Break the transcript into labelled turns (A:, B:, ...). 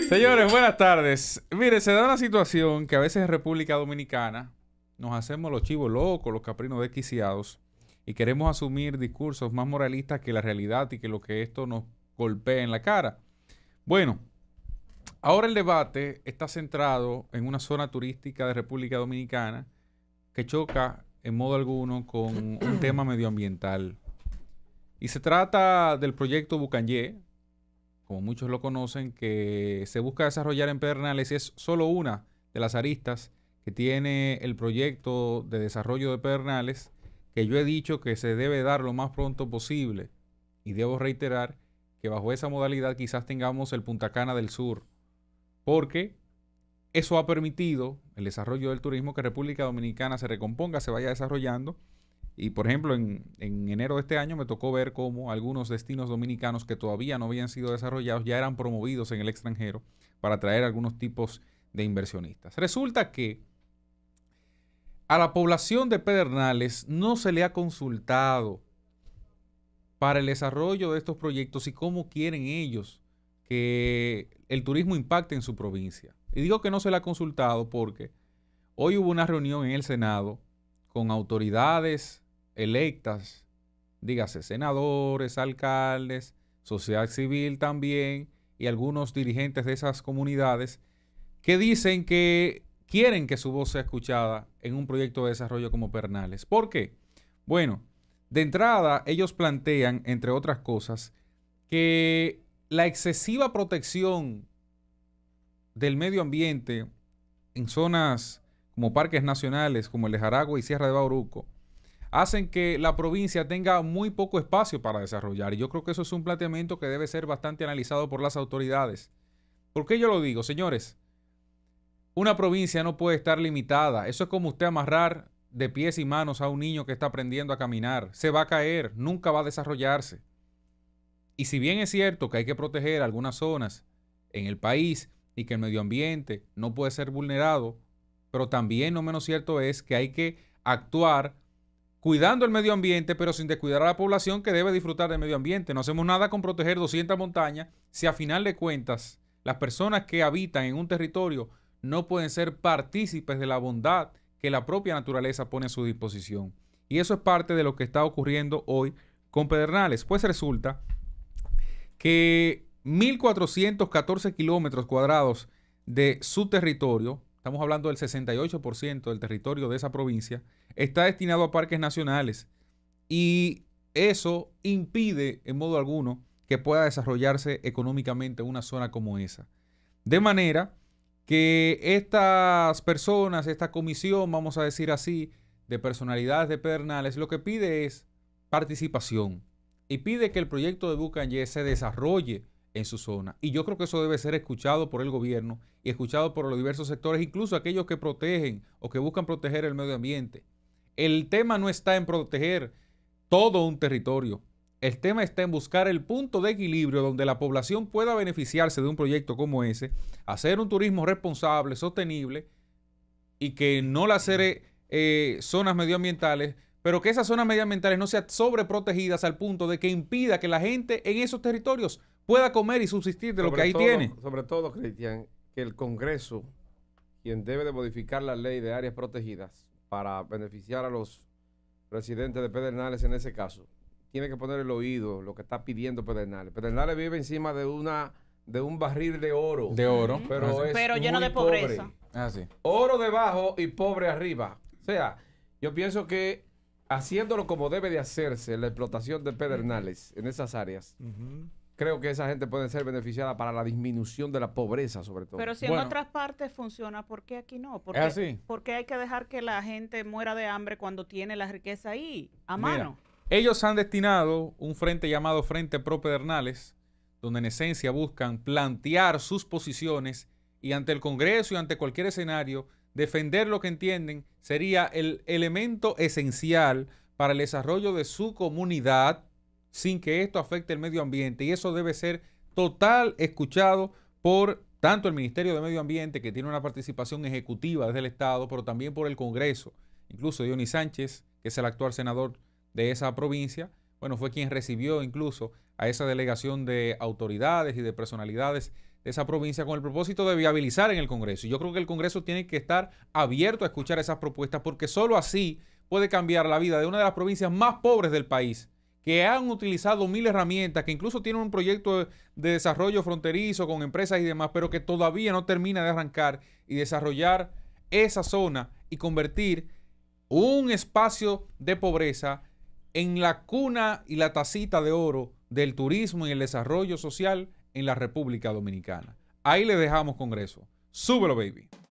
A: Señores, buenas tardes. Mire, se da una situación que a veces en República Dominicana nos hacemos los chivos locos, los caprinos desquiciados, y queremos asumir discursos más moralistas que la realidad y que lo que esto nos golpea en la cara. Bueno, ahora el debate está centrado en una zona turística de República Dominicana que choca en modo alguno con un tema medioambiental. Y se trata del proyecto Bucanier como muchos lo conocen, que se busca desarrollar en Pedernales y es solo una de las aristas que tiene el proyecto de desarrollo de Pedernales, que yo he dicho que se debe dar lo más pronto posible. Y debo reiterar que bajo esa modalidad quizás tengamos el Punta Cana del Sur, porque eso ha permitido el desarrollo del turismo, que República Dominicana se recomponga, se vaya desarrollando y por ejemplo, en, enero de este año me tocó ver cómo algunos destinos dominicanos que todavía no habían sido desarrollados ya eran promovidos en el extranjero para atraer algunos tipos de inversionistas. Resulta que a la población de Pedernales no se le ha consultado para el desarrollo de estos proyectos y cómo quieren ellos que el turismo impacte en su provincia. Y digo que no se le ha consultado porque hoy hubo una reunión en el Senado con autoridades electas, dígase senadores, alcaldes, sociedad civil también y algunos dirigentes de esas comunidades que dicen que quieren que su voz sea escuchada en un proyecto de desarrollo como Pernales. ¿Por qué? Bueno, de entrada ellos plantean, entre otras cosas, que la excesiva protección del medio ambiente en zonas como parques nacionales como el de Jaragua y Sierra de Bauruco, hacen que la provincia tenga muy poco espacio para desarrollar. Y yo creo que eso es un planteamiento que debe ser bastante analizado por las autoridades. ¿Por qué yo lo digo, señores? Una provincia no puede estar limitada. Eso es como usted amarrar de pies y manos a un niño que está aprendiendo a caminar. Se va a caer, nunca va a desarrollarse. Y si bien es cierto que hay que proteger algunas zonas en el país y que el medio ambiente no puede ser vulnerado, pero también no menos cierto es que hay que actuar cuidando el medio ambiente, pero sin descuidar a la población que debe disfrutar del medio ambiente. No hacemos nada con proteger 200 montañas si a final de cuentas las personas que habitan en un territorio no pueden ser partícipes de la bondad que la propia naturaleza pone a su disposición. Y eso es parte de lo que está ocurriendo hoy con Pedernales. Pues resulta que 1.414 kilómetros cuadrados de su territorio, estamos hablando del 68% del territorio de esa provincia, está destinado a parques nacionales y eso impide en modo alguno que pueda desarrollarse económicamente una zona como esa. De manera que estas personas, esta comisión, vamos a decir así, de personalidades de pernales, lo que pide es participación y pide que el proyecto de Bucanye se desarrolle en su zona. Y yo creo que eso debe ser escuchado por el gobierno y escuchado por los diversos sectores, incluso aquellos que protegen o que buscan proteger el medio ambiente. El tema no está en proteger todo un territorio. El tema está en buscar el punto de equilibrio donde la población pueda beneficiarse de un proyecto como ese, hacer un turismo responsable, sostenible y que no la eh, zonas medioambientales, pero que esas zonas medioambientales no sean sobreprotegidas al punto de que impida que la gente en esos territorios pueda comer y subsistir de lo que ahí tiene. Sobre todo, Cristian, que el Congreso, quien debe de modificar la ley de áreas protegidas, para beneficiar a los residentes de Pedernales en ese caso. Tiene que poner el oído lo que está pidiendo Pedernales. Pedernales vive encima de una de un barril de oro. De oro. Ah, Pero, lleno de pobreza. Ah, oro debajo y pobre arriba. O sea, yo pienso que haciéndolo como debe de hacerse la explotación de Pedernales en esas áreas creo que esa gente puede ser beneficiada para la disminución de la pobreza, sobre todo. Pero si en otras partes funciona, ¿por qué aquí no? ¿Por qué, hay que dejar que la gente muera de hambre cuando tiene la riqueza ahí, a mano? ellos han destinado un frente llamado Frente Pro Pedernales, donde en esencia buscan plantear sus posiciones y ante el Congreso y ante cualquier escenario, defender lo que entienden sería el elemento esencial para el desarrollo de su comunidad sin que esto afecte el medio ambiente. Y eso debe ser total escuchado por tanto el Ministerio de Medio Ambiente, que tiene una participación ejecutiva desde el Estado, pero también por el Congreso. Incluso Dionis Sánchez, que es el actual senador de esa provincia, bueno, fue quien recibió incluso a esa delegación de autoridades y de personalidades de esa provincia con el propósito de viabilizar en el Congreso. Y yo creo que el Congreso tiene que estar abierto a escuchar esas propuestas porque sólo así puede cambiar la vida de una de las provincias más pobres del país que han utilizado mil herramientas, que incluso tienen un proyecto de desarrollo fronterizo con empresas y demás, pero que todavía no termina de arrancar y desarrollar esa zona y convertir un espacio de pobreza en la cuna y la tacita de oro del turismo y el desarrollo social en la República Dominicana. Ahí le dejamos Congreso. Súbelo, baby.